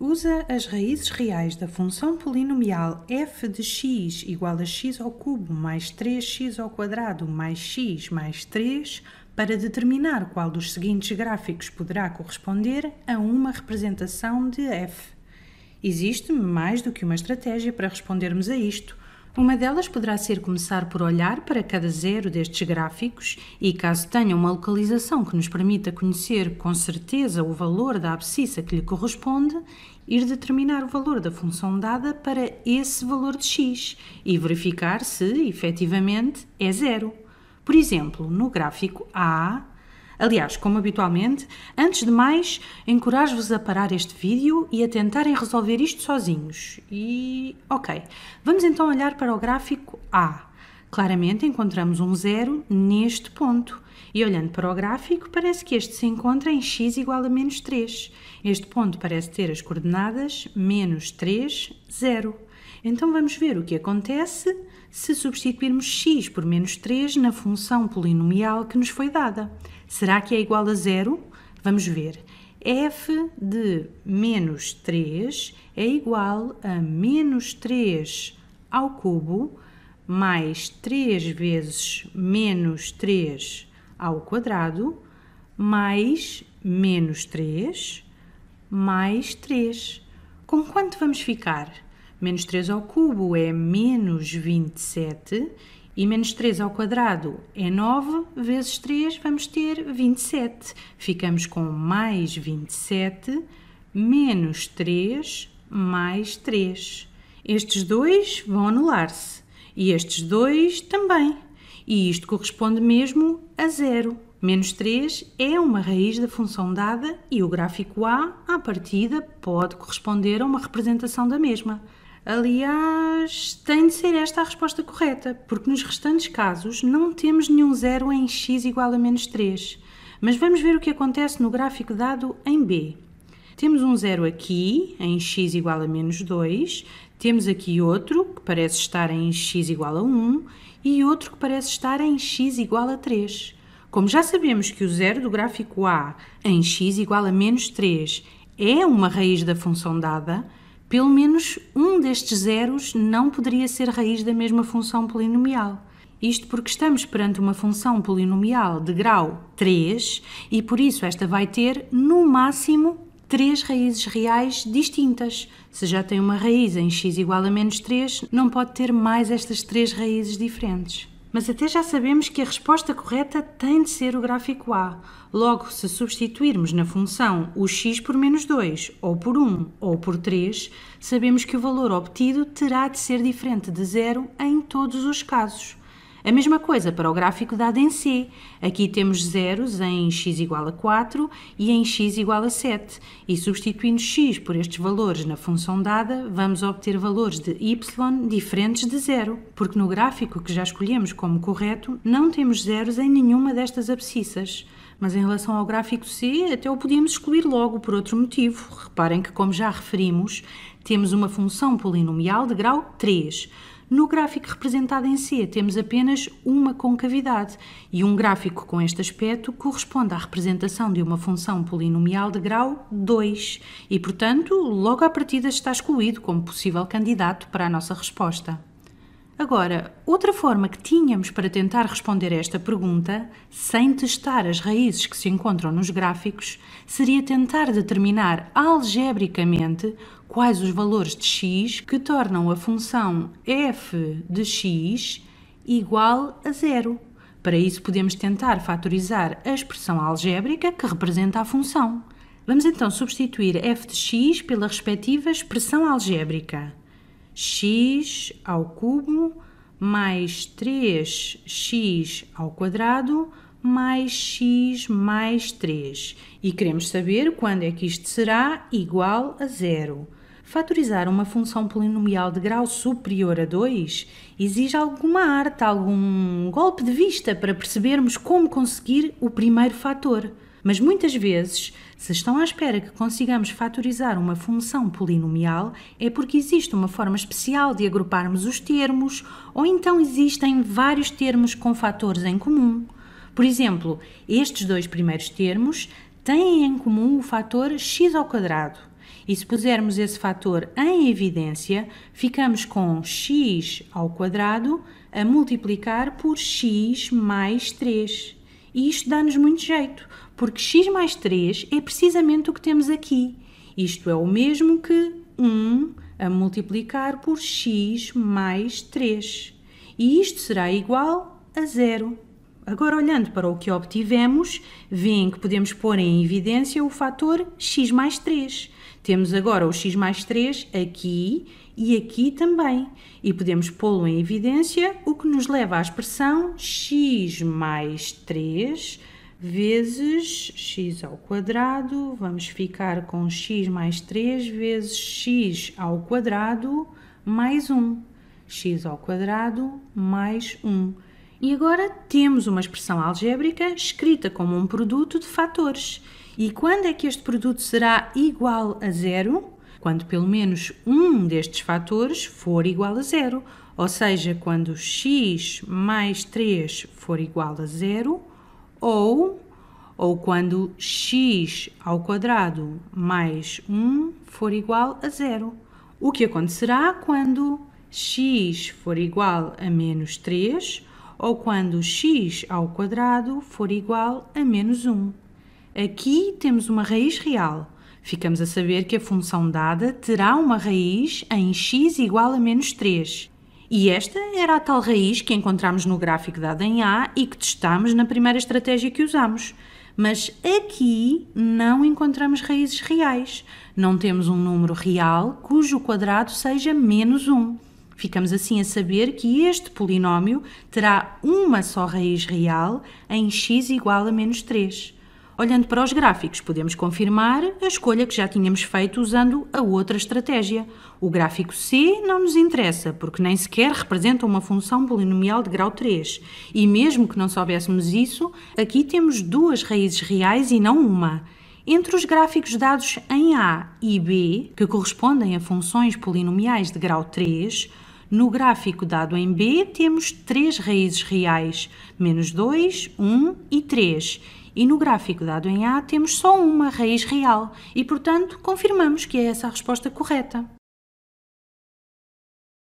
Usa as raízes reais da função polinomial f de x igual a x ao cubo mais 3x ao quadrado mais x mais 3 para determinar qual dos seguintes gráficos poderá corresponder a uma representação de f. Existe mais do que uma estratégia para respondermos a isto. Uma delas poderá ser começar por olhar para cada zero destes gráficos e, caso tenha uma localização que nos permita conhecer com certeza o valor da abscissa que lhe corresponde, ir determinar o valor da função dada para esse valor de x e verificar se, efetivamente, é zero. Por exemplo, no gráfico A, Aliás, como habitualmente, antes de mais, encorajo-vos a parar este vídeo e a tentarem resolver isto sozinhos. E, ok, vamos então olhar para o gráfico A. Claramente encontramos um zero neste ponto. E olhando para o gráfico, parece que este se encontra em x igual a menos 3. Este ponto parece ter as coordenadas menos 3, 0. Então vamos ver o que acontece se substituirmos x por menos 3 na função polinomial que nos foi dada. Será que é igual a zero? Vamos ver. f de menos 3 é igual a menos 3 ao cubo mais 3 vezes menos 3 ao quadrado mais menos 3 mais 3. Com quanto vamos ficar? Menos 3 ao cubo é menos 27 e menos 3 ao quadrado é 9 vezes 3, vamos ter 27. Ficamos com mais 27 menos 3 mais 3. Estes dois vão anular-se e estes dois também. E isto corresponde mesmo a zero. Menos 3 é uma raiz da função dada e o gráfico A, à partida, pode corresponder a uma representação da mesma. Aliás, tem de ser esta a resposta correta, porque nos restantes casos não temos nenhum zero em x igual a menos 3. Mas vamos ver o que acontece no gráfico dado em B. Temos um zero aqui, em x igual a menos 2, temos aqui outro, que parece estar em x igual a 1, e outro que parece estar em x igual a 3. Como já sabemos que o zero do gráfico A em x igual a menos 3 é uma raiz da função dada, pelo menos um destes zeros não poderia ser raiz da mesma função polinomial. Isto porque estamos perante uma função polinomial de grau 3 e por isso esta vai ter, no máximo, três raízes reais distintas. Se já tem uma raiz em x igual a menos 3, não pode ter mais estas três raízes diferentes. Mas até já sabemos que a resposta correta tem de ser o gráfico A. Logo, se substituirmos na função o x por menos 2, ou por 1, ou por 3, sabemos que o valor obtido terá de ser diferente de zero em todos os casos. A mesma coisa para o gráfico dado em C. Aqui temos zeros em x igual a 4 e em x igual a 7. E substituindo x por estes valores na função dada, vamos obter valores de y diferentes de zero, porque no gráfico que já escolhemos como correto, não temos zeros em nenhuma destas abscissas. Mas em relação ao gráfico C, até o podíamos excluir logo por outro motivo. Reparem que, como já referimos, temos uma função polinomial de grau 3. No gráfico representado em C, temos apenas uma concavidade e um gráfico com este aspecto corresponde à representação de uma função polinomial de grau 2 e, portanto, logo à partida está excluído como possível candidato para a nossa resposta. Agora, outra forma que tínhamos para tentar responder a esta pergunta, sem testar as raízes que se encontram nos gráficos, seria tentar determinar algebricamente quais os valores de x que tornam a função f de x igual a zero. Para isso, podemos tentar fatorizar a expressão algébrica que representa a função. Vamos então substituir f de x pela respectiva expressão algébrica x ao cubo mais 3x ao quadrado mais x mais 3. E queremos saber quando é que isto será igual a zero. Fatorizar uma função polinomial de grau superior a 2 exige alguma arte, algum golpe de vista para percebermos como conseguir o primeiro fator. Mas muitas vezes, se estão à espera que consigamos fatorizar uma função polinomial, é porque existe uma forma especial de agruparmos os termos, ou então existem vários termos com fatores em comum. Por exemplo, estes dois primeiros termos têm em comum o fator x ao quadrado. E se pusermos esse fator em evidência, ficamos com x ao quadrado a multiplicar por x mais 3. E isto dá-nos muito jeito, porque x mais 3 é precisamente o que temos aqui. Isto é o mesmo que 1 a multiplicar por x mais 3. E isto será igual a zero. Agora, olhando para o que obtivemos, veem que podemos pôr em evidência o fator x mais 3. Temos agora o x mais 3 aqui e aqui também. E podemos pô-lo em evidência, o que nos leva à expressão x mais 3 vezes x ao quadrado, vamos ficar com x mais 3 vezes x ao quadrado mais 1. x ao quadrado mais 1. E agora temos uma expressão algébrica escrita como um produto de fatores. E quando é que este produto será igual a zero? Quando pelo menos um destes fatores for igual a zero. Ou seja, quando x mais 3 for igual a zero, ou, ou quando x ao quadrado mais 1 for igual a zero. O que acontecerá quando x for igual a menos 3 ou quando x ao quadrado for igual a menos 1. Aqui temos uma raiz real. Ficamos a saber que a função dada terá uma raiz em x igual a menos 3. E esta era a tal raiz que encontramos no gráfico dado em A e que testámos na primeira estratégia que usámos. Mas aqui não encontramos raízes reais. Não temos um número real cujo quadrado seja menos 1. Ficamos assim a saber que este polinómio terá uma só raiz real em x igual a menos 3. Olhando para os gráficos, podemos confirmar a escolha que já tínhamos feito usando a outra estratégia. O gráfico C não nos interessa, porque nem sequer representa uma função polinomial de grau 3. E mesmo que não soubéssemos isso, aqui temos duas raízes reais e não uma. Entre os gráficos dados em A e B, que correspondem a funções polinomiais de grau 3, no gráfico dado em B, temos três raízes reais, menos 2, 1 e 3. E no gráfico dado em A, temos só uma raiz real e, portanto, confirmamos que é essa a resposta correta.